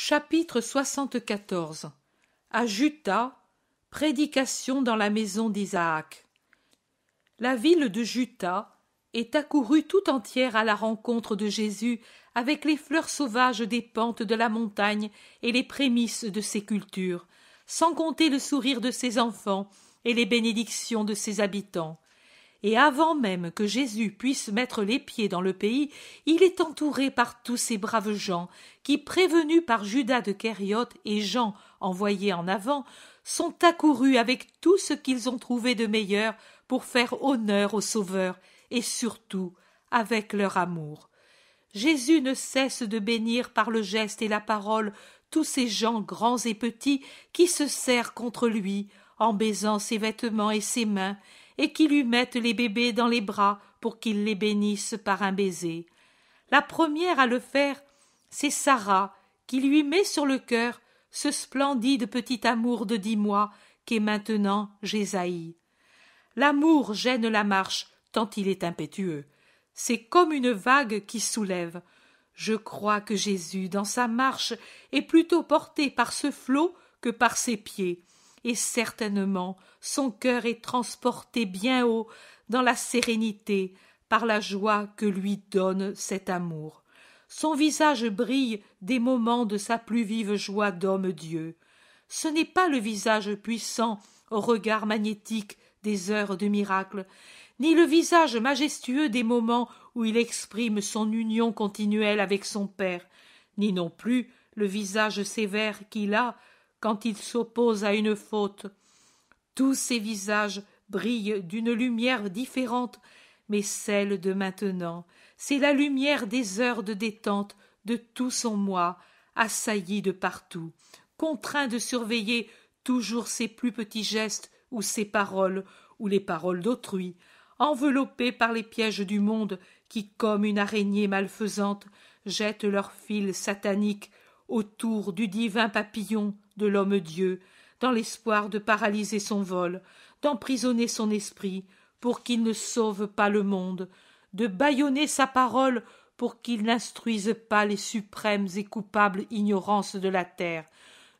Chapitre 74 À Juta, prédication dans la maison d'Isaac. La ville de Juta est accourue tout entière à la rencontre de Jésus avec les fleurs sauvages des pentes de la montagne et les prémices de ses cultures, sans compter le sourire de ses enfants et les bénédictions de ses habitants et avant même que Jésus puisse mettre les pieds dans le pays, il est entouré par tous ces braves gens qui, prévenus par Judas de Kériote et Jean envoyés en avant, sont accourus avec tout ce qu'ils ont trouvé de meilleur pour faire honneur au Sauveur et surtout avec leur amour. Jésus ne cesse de bénir par le geste et la parole tous ces gens grands et petits qui se serrent contre lui en baisant ses vêtements et ses mains et qui lui mettent les bébés dans les bras pour qu'ils les bénissent par un baiser. La première à le faire, c'est Sarah, qui lui met sur le cœur ce splendide petit amour de dix mois qu'est maintenant Jésaïe. L'amour gêne la marche tant il est impétueux. C'est comme une vague qui soulève. Je crois que Jésus, dans sa marche, est plutôt porté par ce flot que par ses pieds et certainement son cœur est transporté bien haut dans la sérénité par la joie que lui donne cet amour. Son visage brille des moments de sa plus vive joie d'homme Dieu. Ce n'est pas le visage puissant au regard magnétique des heures de miracle, ni le visage majestueux des moments où il exprime son union continuelle avec son Père, ni non plus le visage sévère qu'il a quand il s'oppose à une faute. Tous ces visages brillent d'une lumière différente, mais celle de maintenant, c'est la lumière des heures de détente de tout son moi, assailli de partout, contraint de surveiller toujours ses plus petits gestes ou ses paroles, ou les paroles d'autrui, enveloppé par les pièges du monde qui, comme une araignée malfaisante, jettent leurs fils sataniques autour du divin papillon de l'homme-dieu, dans l'espoir de paralyser son vol, d'emprisonner son esprit pour qu'il ne sauve pas le monde, de bâillonner sa parole pour qu'il n'instruise pas les suprêmes et coupables ignorances de la terre,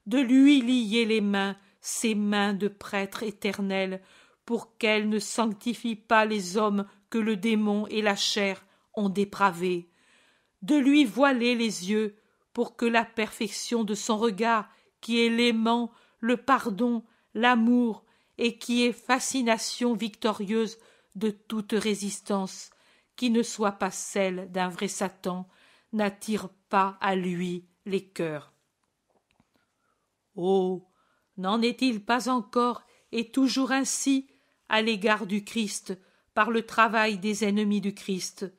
de lui lier les mains, ses mains de prêtre éternel, pour qu'elles ne sanctifient pas les hommes que le démon et la chair ont dépravés, de lui voiler les yeux pour que la perfection de son regard qui est l'aimant, le pardon, l'amour, et qui est fascination victorieuse de toute résistance, qui ne soit pas celle d'un vrai Satan, n'attire pas à lui les cœurs. Oh. N'en est il pas encore et toujours ainsi à l'égard du Christ, par le travail des ennemis du Christ.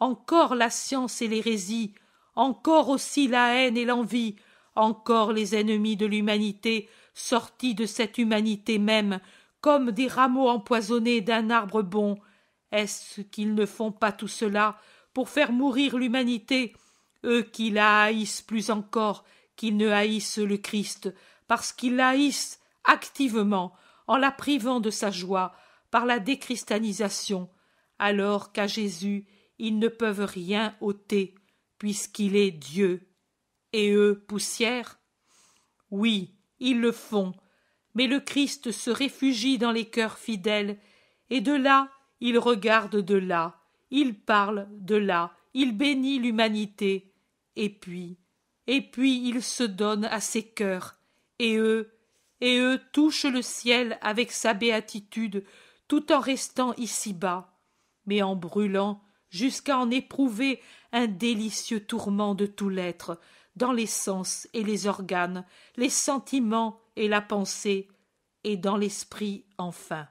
Encore la science et l'hérésie, encore aussi la haine et l'envie, encore les ennemis de l'humanité, sortis de cette humanité même, comme des rameaux empoisonnés d'un arbre bon. Est-ce qu'ils ne font pas tout cela pour faire mourir l'humanité, eux qui la haïssent plus encore qu'ils ne haïssent le Christ, parce qu'ils la haïssent activement, en la privant de sa joie, par la déchristianisation, alors qu'à Jésus ils ne peuvent rien ôter, puisqu'il est Dieu et eux poussière Oui, ils le font, mais le Christ se réfugie dans les cœurs fidèles, et de là il regarde de là, il parle de là, il bénit l'humanité, et puis, et puis il se donne à ses cœurs, et eux, et eux touchent le ciel avec sa béatitude, tout en restant ici-bas, mais en brûlant jusqu'à en éprouver un délicieux tourment de tout l'être, dans les sens et les organes, les sentiments et la pensée, et dans l'esprit enfin.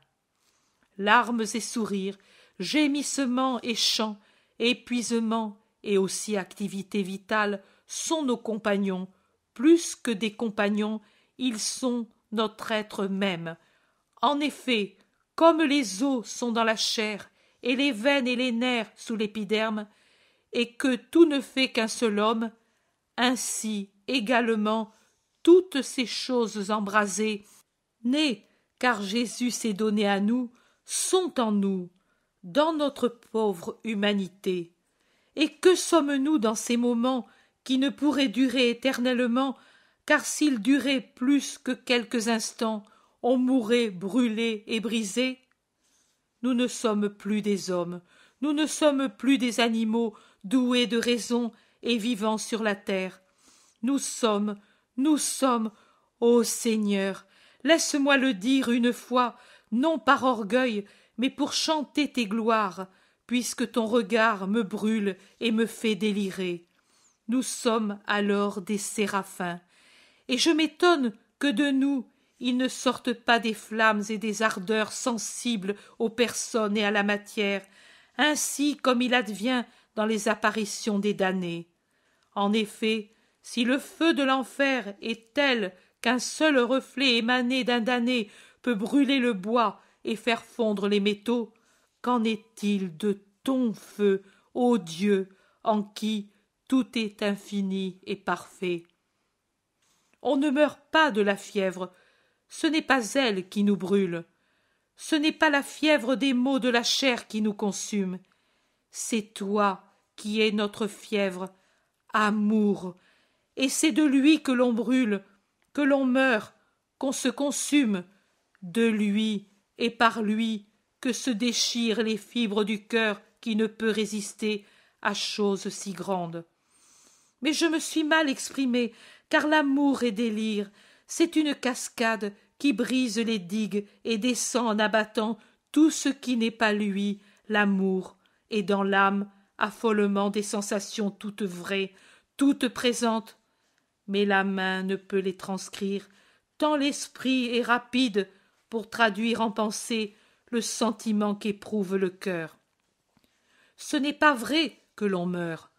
Larmes et sourires, gémissements et chants, épuisement et aussi activité vitale sont nos compagnons. Plus que des compagnons, ils sont notre être même. En effet, comme les os sont dans la chair, et les veines et les nerfs sous l'épiderme, et que tout ne fait qu'un seul homme, ainsi également toutes ces choses embrasées, nées car Jésus s'est donné à nous, sont en nous, dans notre pauvre humanité. Et que sommes-nous dans ces moments qui ne pourraient durer éternellement, car s'ils duraient plus que quelques instants, on mourrait brûlé et brisé Nous ne sommes plus des hommes, nous ne sommes plus des animaux doués de raison et vivant sur la terre. Nous sommes, nous sommes, ô Seigneur, laisse-moi le dire une fois, non par orgueil, mais pour chanter tes gloires, puisque ton regard me brûle et me fait délirer. Nous sommes alors des séraphins, et je m'étonne que de nous il ne sorte pas des flammes et des ardeurs sensibles aux personnes et à la matière, ainsi comme il advient dans les apparitions des damnés. En effet, si le feu de l'enfer est tel qu'un seul reflet émané d'un damné peut brûler le bois et faire fondre les métaux, qu'en est-il de ton feu, ô Dieu, en qui tout est infini et parfait On ne meurt pas de la fièvre, ce n'est pas elle qui nous brûle, ce n'est pas la fièvre des maux de la chair qui nous consume, c'est toi qui es notre fièvre, amour. Et c'est de lui que l'on brûle, que l'on meurt, qu'on se consume, de lui et par lui que se déchirent les fibres du cœur qui ne peut résister à chose si grandes. Mais je me suis mal exprimé, car l'amour est délire, c'est une cascade qui brise les digues et descend en abattant tout ce qui n'est pas lui, l'amour, et dans l'âme, affolement des sensations toutes vraies, toutes présentes, mais la main ne peut les transcrire, tant l'esprit est rapide pour traduire en pensée le sentiment qu'éprouve le cœur. Ce n'est pas vrai que l'on meurt.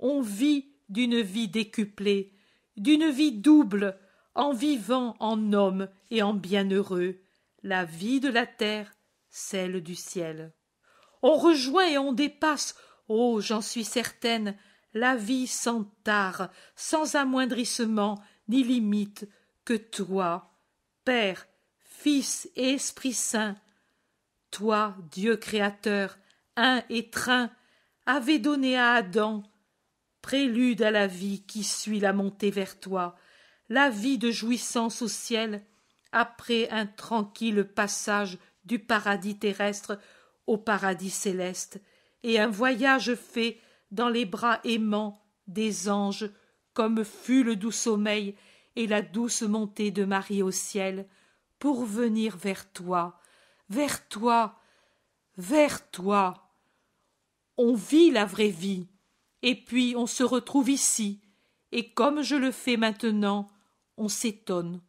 On vit d'une vie décuplée, d'une vie double, en vivant en homme et en bienheureux, la vie de la terre, celle du ciel. On rejoint et on dépasse, Oh, j'en suis certaine, la vie sans tard, sans amoindrissement ni limite, que toi, Père, Fils et Esprit Saint, toi, Dieu créateur, un et train, donné à Adam, prélude à la vie qui suit la montée vers toi, la vie de jouissance au ciel, après un tranquille passage du paradis terrestre au paradis céleste, et un voyage fait dans les bras aimants des anges, comme fut le doux sommeil et la douce montée de Marie au ciel, pour venir vers toi, vers toi, vers toi. On vit la vraie vie, et puis on se retrouve ici, et comme je le fais maintenant, on s'étonne,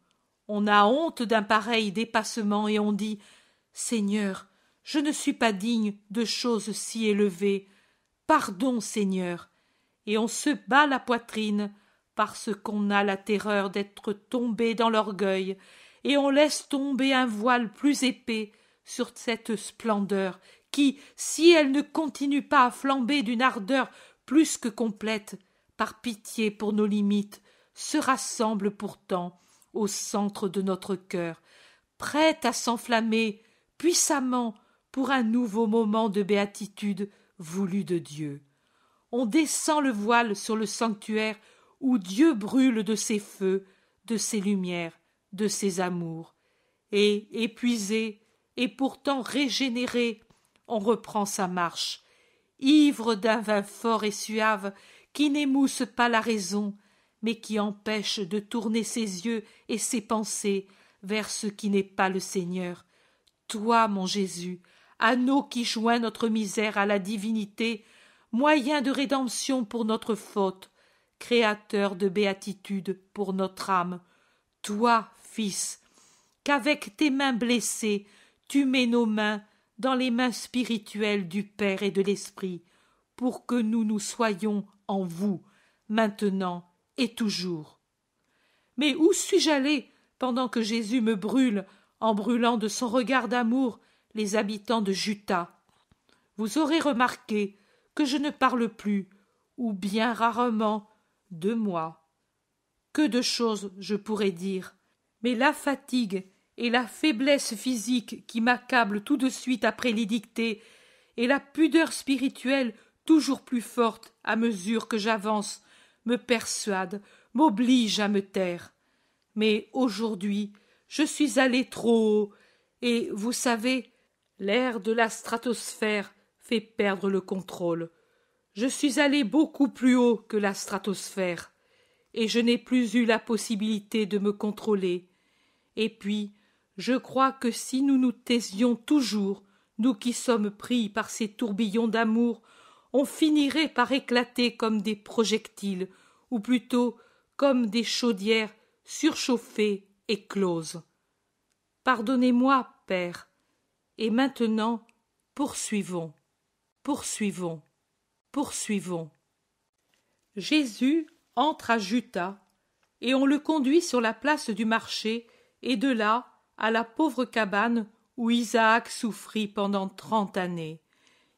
on a honte d'un pareil dépassement, et on dit Seigneur, je ne suis pas digne de choses si élevées. Pardon, Seigneur. Et on se bat la poitrine, parce qu'on a la terreur d'être tombé dans l'orgueil, et on laisse tomber un voile plus épais sur cette splendeur qui, si elle ne continue pas à flamber d'une ardeur plus que complète, par pitié pour nos limites, se rassemble pourtant au centre de notre cœur, prête à s'enflammer puissamment pour un nouveau moment de béatitude voulu de Dieu. On descend le voile sur le sanctuaire où Dieu brûle de ses feux, de ses lumières, de ses amours. Et, épuisé, et pourtant régénéré, on reprend sa marche, ivre d'un vin fort et suave qui n'émousse pas la raison, mais qui empêche de tourner ses yeux et ses pensées vers ce qui n'est pas le Seigneur. Toi, mon Jésus, anneau qui joint notre misère à la divinité, moyen de rédemption pour notre faute, créateur de béatitude pour notre âme. Toi, Fils, qu'avec tes mains blessées, tu mets nos mains dans les mains spirituelles du Père et de l'Esprit, pour que nous nous soyons en vous, maintenant et toujours. Mais où suis-je allé pendant que Jésus me brûle, en brûlant de son regard d'amour les habitants de Juta. Vous aurez remarqué que je ne parle plus, ou bien rarement, de moi. Que de choses je pourrais dire, mais la fatigue et la faiblesse physique qui m'accable tout de suite après les et la pudeur spirituelle toujours plus forte à mesure que j'avance, me persuadent, m'oblige à me taire. Mais aujourd'hui, je suis allé trop haut, et vous savez, L'air de la stratosphère fait perdre le contrôle. Je suis allé beaucoup plus haut que la stratosphère, et je n'ai plus eu la possibilité de me contrôler. Et puis, je crois que si nous nous taisions toujours, nous qui sommes pris par ces tourbillons d'amour, on finirait par éclater comme des projectiles, ou plutôt comme des chaudières surchauffées et closes. Pardonnez-moi, père, et maintenant, poursuivons, poursuivons, poursuivons. Jésus entre à Juta, et on le conduit sur la place du marché, et de là à la pauvre cabane où Isaac souffrit pendant trente années.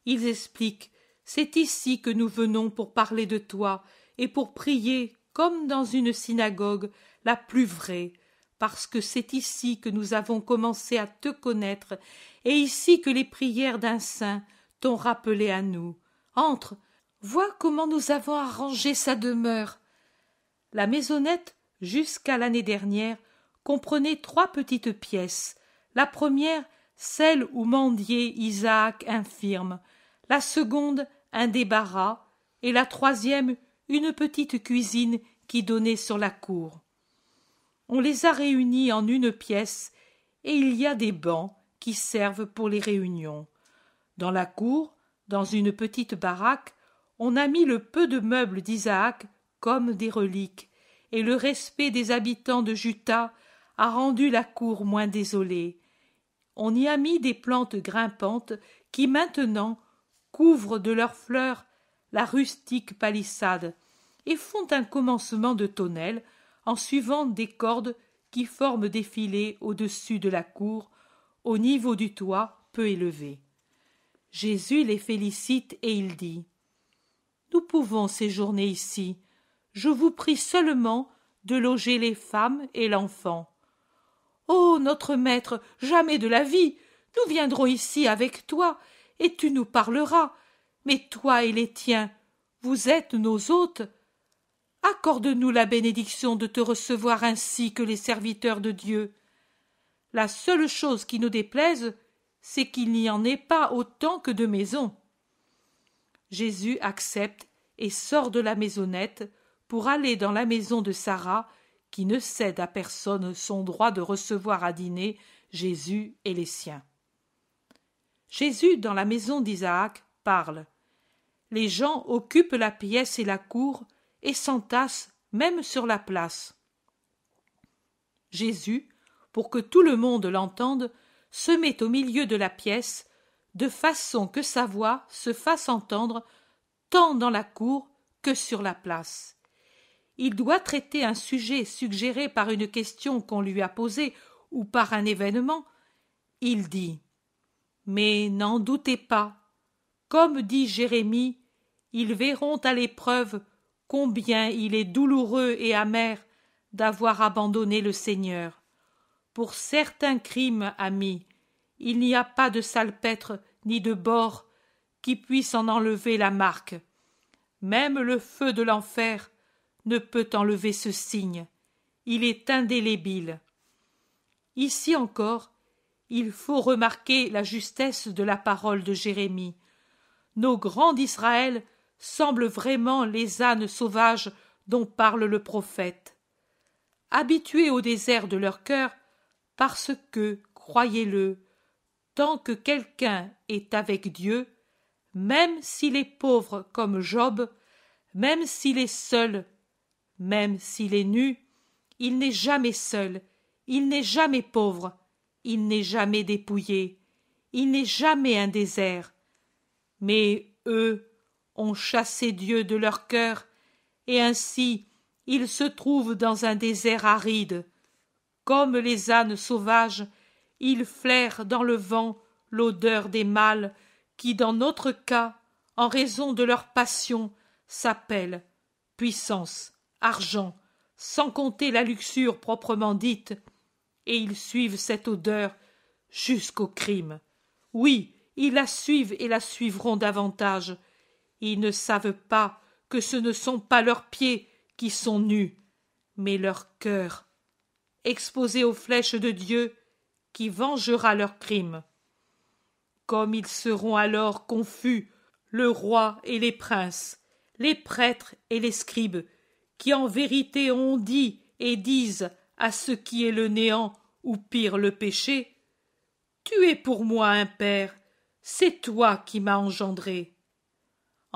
Ils expliquent C'est ici que nous venons pour parler de toi et pour prier, comme dans une synagogue, la plus vraie, parce que c'est ici que nous avons commencé à te connaître, et ici que les prières d'un saint t'ont rappelé à nous. Entre, vois comment nous avons arrangé sa demeure. La maisonnette, jusqu'à l'année dernière, comprenait trois petites pièces. La première, celle où mendiait Isaac infirme, la seconde, un débarras, et la troisième, une petite cuisine qui donnait sur la cour. On les a réunis en une pièce, et il y a des bancs qui servent pour les réunions. Dans la cour, dans une petite baraque, on a mis le peu de meubles d'Isaac comme des reliques, et le respect des habitants de Juta a rendu la cour moins désolée. On y a mis des plantes grimpantes qui maintenant couvrent de leurs fleurs la rustique palissade et font un commencement de tonnelle en suivant des cordes qui forment des filets au-dessus de la cour, au niveau du toit peu élevé. Jésus les félicite et il dit Nous pouvons séjourner ici. Je vous prie seulement de loger les femmes et l'enfant. Ô oh, notre maître, jamais de la vie. Nous viendrons ici avec toi, et tu nous parleras. Mais toi et les tiens, vous êtes nos hôtes, accorde-nous la bénédiction de te recevoir ainsi que les serviteurs de Dieu. La seule chose qui nous déplaise, c'est qu'il n'y en ait pas autant que de maisons. Jésus accepte et sort de la maisonnette pour aller dans la maison de Sarah, qui ne cède à personne son droit de recevoir à dîner Jésus et les siens. Jésus, dans la maison d'Isaac, parle. Les gens occupent la pièce et la cour et s'entassent même sur la place. Jésus, pour que tout le monde l'entende, se met au milieu de la pièce, de façon que sa voix se fasse entendre tant dans la cour que sur la place. Il doit traiter un sujet suggéré par une question qu'on lui a posée ou par un événement. Il dit Mais n'en doutez pas. Comme dit Jérémie, ils verront à l'épreuve combien il est douloureux et amer d'avoir abandonné le Seigneur. Pour certains crimes, amis, il n'y a pas de salpêtre ni de bord qui puisse en enlever la marque. Même le feu de l'enfer ne peut enlever ce signe. Il est indélébile. Ici encore, il faut remarquer la justesse de la parole de Jérémie. Nos grands d'Israël semblent vraiment les ânes sauvages dont parle le prophète. Habitués au désert de leur cœur, parce que, croyez-le, tant que quelqu'un est avec Dieu, même s'il est pauvre comme Job, même s'il est seul, même s'il est nu, il n'est jamais seul, il n'est jamais pauvre, il n'est jamais dépouillé, il n'est jamais un désert. Mais eux, ont chassé Dieu de leur cœur, et ainsi ils se trouvent dans un désert aride. Comme les ânes sauvages, ils flairent dans le vent l'odeur des mâles qui, dans notre cas, en raison de leur passion, s'appellent puissance, argent, sans compter la luxure proprement dite, et ils suivent cette odeur jusqu'au crime. Oui, ils la suivent et la suivront davantage, ils ne savent pas que ce ne sont pas leurs pieds qui sont nus, mais leur cœur, exposés aux flèches de Dieu qui vengera leurs crimes. Comme ils seront alors confus, le roi et les princes, les prêtres et les scribes, qui en vérité ont dit et disent à ce qui est le néant ou pire le péché, Tu es pour moi un père, c'est toi qui m'as engendré.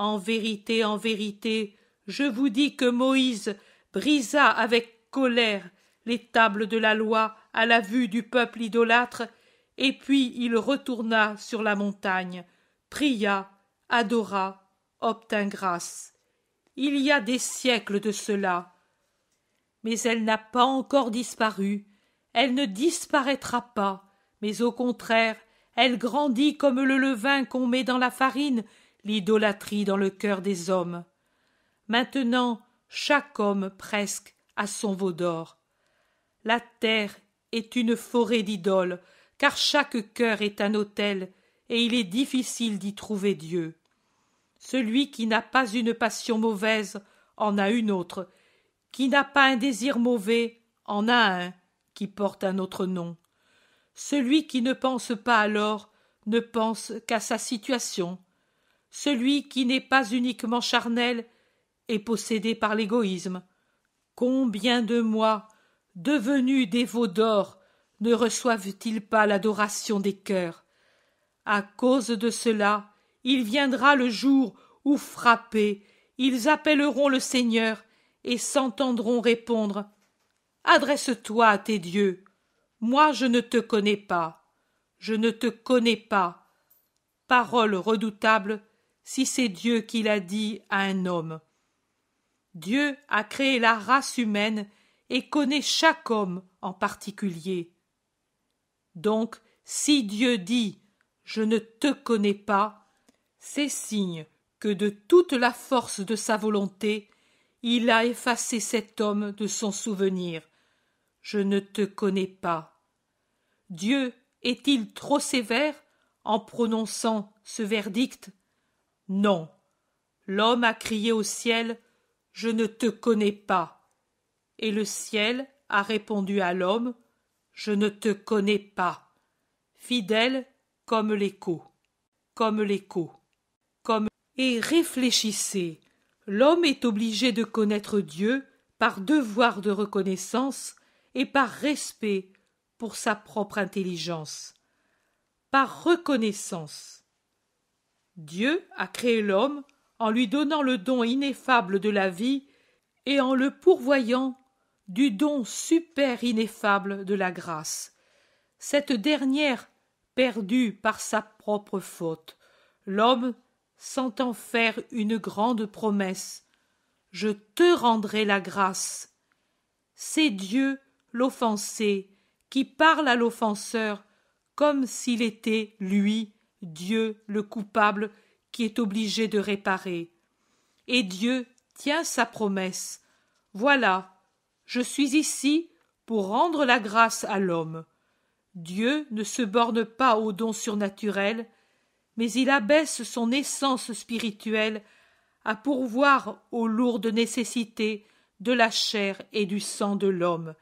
En vérité, en vérité, je vous dis que Moïse brisa avec colère les tables de la loi à la vue du peuple idolâtre, et puis il retourna sur la montagne, pria, adora, obtint grâce. Il y a des siècles de cela. Mais elle n'a pas encore disparu, elle ne disparaîtra pas, mais au contraire, elle grandit comme le levain qu'on met dans la farine l'idolâtrie dans le cœur des hommes. Maintenant, chaque homme presque a son veau d'or. La terre est une forêt d'idoles, car chaque cœur est un autel, et il est difficile d'y trouver Dieu. Celui qui n'a pas une passion mauvaise en a une autre, qui n'a pas un désir mauvais en a un qui porte un autre nom. Celui qui ne pense pas alors ne pense qu'à sa situation, celui qui n'est pas uniquement charnel est possédé par l'égoïsme. Combien de moi, devenus dévots d'or, ne reçoivent-ils pas l'adoration des cœurs À cause de cela, il viendra le jour où, frappés, ils appelleront le Seigneur et s'entendront répondre Adresse-toi à tes dieux. Moi, je ne te connais pas. Je ne te connais pas. Parole redoutable si c'est Dieu qui l'a dit à un homme. Dieu a créé la race humaine et connaît chaque homme en particulier. Donc, si Dieu dit Je ne te connais pas, c'est signe que de toute la force de sa volonté, il a effacé cet homme de son souvenir. Je ne te connais pas. Dieu est-il trop sévère en prononçant ce verdict non. L'homme a crié au ciel Je ne te connais pas. Et le ciel a répondu à l'homme Je ne te connais pas. Fidèle comme l'écho, comme l'écho, comme. Et réfléchissez. L'homme est obligé de connaître Dieu par devoir de reconnaissance et par respect pour sa propre intelligence, par reconnaissance. Dieu a créé l'homme en lui donnant le don ineffable de la vie et en le pourvoyant du don super ineffable de la grâce. Cette dernière perdue par sa propre faute, l'homme sentant faire une grande promesse. Je te rendrai la grâce. C'est Dieu, l'offensé, qui parle à l'offenseur comme s'il était, lui, Dieu le coupable qui est obligé de réparer. Et Dieu tient sa promesse. Voilà, je suis ici pour rendre la grâce à l'homme. Dieu ne se borne pas aux dons surnaturels, mais il abaisse son essence spirituelle à pourvoir aux lourdes nécessités de la chair et du sang de l'homme,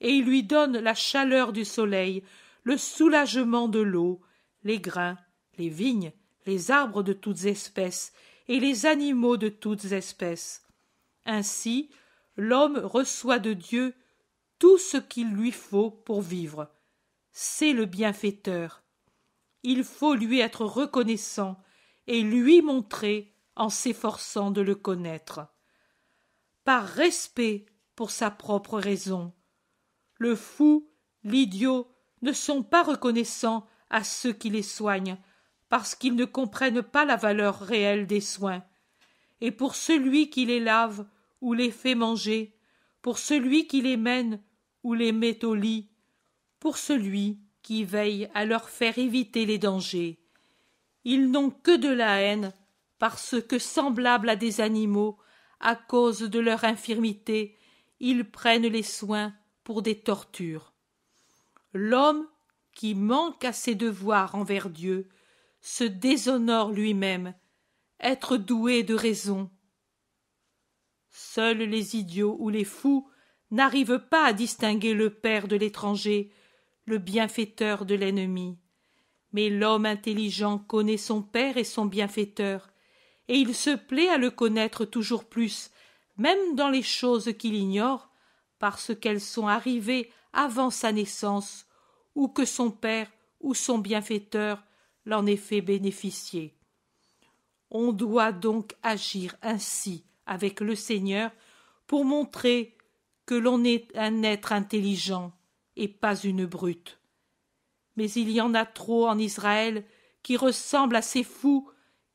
et il lui donne la chaleur du soleil, le soulagement de l'eau, les grains les vignes, les arbres de toutes espèces, et les animaux de toutes espèces. Ainsi, l'homme reçoit de Dieu tout ce qu'il lui faut pour vivre. C'est le bienfaiteur. Il faut lui être reconnaissant et lui montrer en s'efforçant de le connaître. Par respect pour sa propre raison. Le fou, l'idiot ne sont pas reconnaissants à ceux qui les soignent, parce qu'ils ne comprennent pas la valeur réelle des soins, et pour celui qui les lave ou les fait manger, pour celui qui les mène ou les met au lit, pour celui qui veille à leur faire éviter les dangers. Ils n'ont que de la haine parce que, semblables à des animaux, à cause de leur infirmité, ils prennent les soins pour des tortures. L'homme qui manque à ses devoirs envers Dieu se déshonore lui-même, être doué de raison. Seuls les idiots ou les fous n'arrivent pas à distinguer le père de l'étranger, le bienfaiteur de l'ennemi. Mais l'homme intelligent connaît son père et son bienfaiteur, et il se plaît à le connaître toujours plus, même dans les choses qu'il ignore, parce qu'elles sont arrivées avant sa naissance, ou que son père ou son bienfaiteur l'en effet bénéficier. On doit donc agir ainsi avec le Seigneur pour montrer que l'on est un être intelligent et pas une brute. Mais il y en a trop en Israël qui ressemblent à ces fous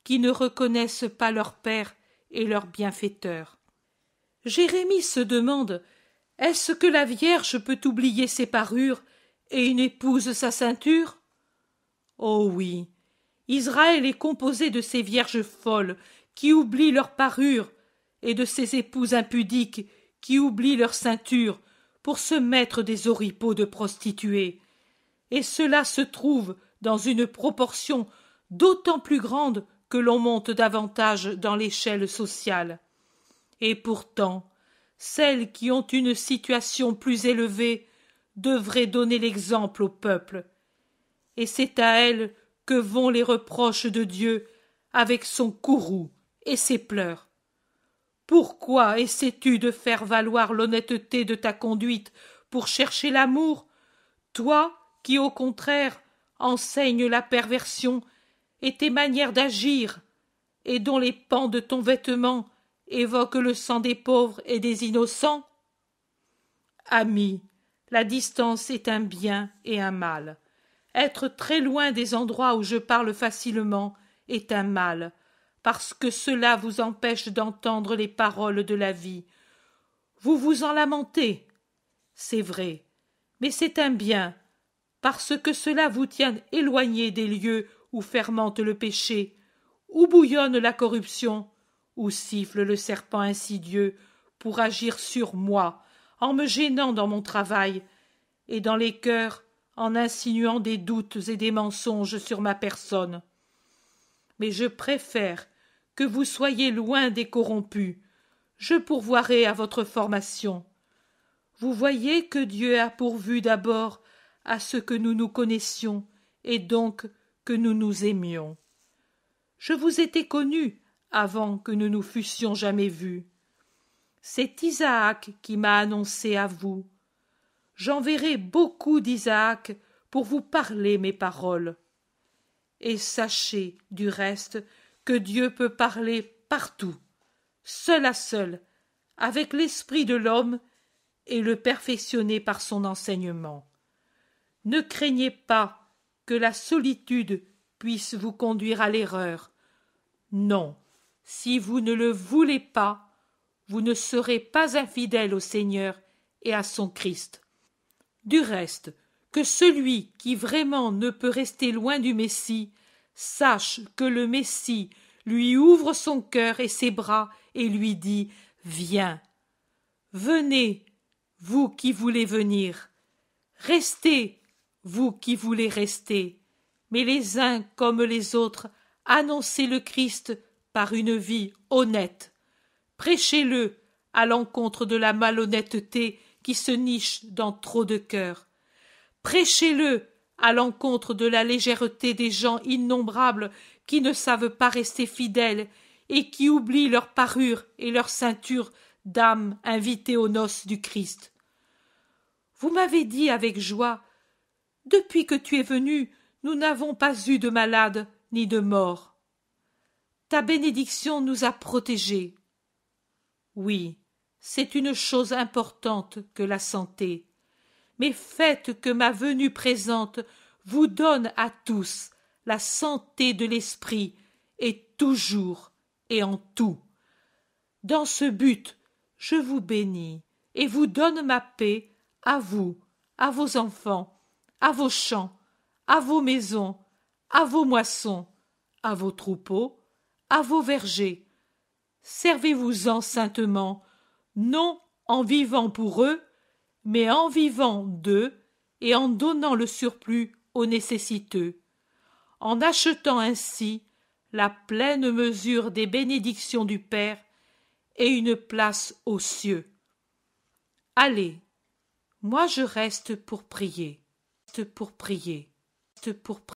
qui ne reconnaissent pas leur Père et leur bienfaiteur. Jérémie se demande est-ce que la Vierge peut oublier ses parures et une épouse sa ceinture Oh oui. Israël est composé de ces vierges folles qui oublient leur parure et de ces épouses impudiques qui oublient leur ceinture pour se mettre des oripeaux de prostituées. Et cela se trouve dans une proportion d'autant plus grande que l'on monte davantage dans l'échelle sociale. Et pourtant, celles qui ont une situation plus élevée devraient donner l'exemple au peuple et c'est à elle que vont les reproches de Dieu avec son courroux et ses pleurs. Pourquoi essaies-tu de faire valoir l'honnêteté de ta conduite pour chercher l'amour, toi qui au contraire enseignes la perversion et tes manières d'agir, et dont les pans de ton vêtement évoquent le sang des pauvres et des innocents Ami, la distance est un bien et un mal. Être très loin des endroits où je parle facilement est un mal, parce que cela vous empêche d'entendre les paroles de la vie. Vous vous en lamentez, c'est vrai, mais c'est un bien, parce que cela vous tient éloigné des lieux où fermente le péché, où bouillonne la corruption, où siffle le serpent insidieux pour agir sur moi, en me gênant dans mon travail, et dans les cœurs en insinuant des doutes et des mensonges sur ma personne. Mais je préfère que vous soyez loin des corrompus. Je pourvoirai à votre formation. Vous voyez que Dieu a pourvu d'abord à ce que nous nous connaissions et donc que nous nous aimions. Je vous étais connu avant que nous nous fussions jamais vus. C'est Isaac qui m'a annoncé à vous j'enverrai beaucoup d'Isaac pour vous parler mes paroles. Et sachez, du reste, que Dieu peut parler partout, seul à seul, avec l'esprit de l'homme et le perfectionner par son enseignement. Ne craignez pas que la solitude puisse vous conduire à l'erreur. Non, si vous ne le voulez pas, vous ne serez pas infidèle au Seigneur et à son Christ. Du reste, que celui qui vraiment ne peut rester loin du Messie sache que le Messie lui ouvre son cœur et ses bras et lui dit Viens. Venez, vous qui voulez venir. Restez, vous qui voulez rester. Mais les uns comme les autres, annoncez le Christ par une vie honnête. Prêchez-le à l'encontre de la malhonnêteté qui se nichent dans trop de cœurs. Prêchez-le à l'encontre de la légèreté des gens innombrables qui ne savent pas rester fidèles et qui oublient leur parure et leur ceinture d'âmes invitées aux noces du Christ. Vous m'avez dit avec joie Depuis que tu es venu, nous n'avons pas eu de malades ni de morts. Ta bénédiction nous a protégés. Oui, c'est une chose importante que la santé. Mais faites que ma venue présente vous donne à tous la santé de l'esprit, et toujours et en tout. Dans ce but, je vous bénis et vous donne ma paix à vous, à vos enfants, à vos champs, à vos maisons, à vos moissons, à vos troupeaux, à vos vergers. Servez-vous-en saintement, non en vivant pour eux, mais en vivant d'eux et en donnant le surplus aux nécessiteux, en achetant ainsi la pleine mesure des bénédictions du Père et une place aux cieux. Allez, moi je reste pour prier, pour prier, pour prier.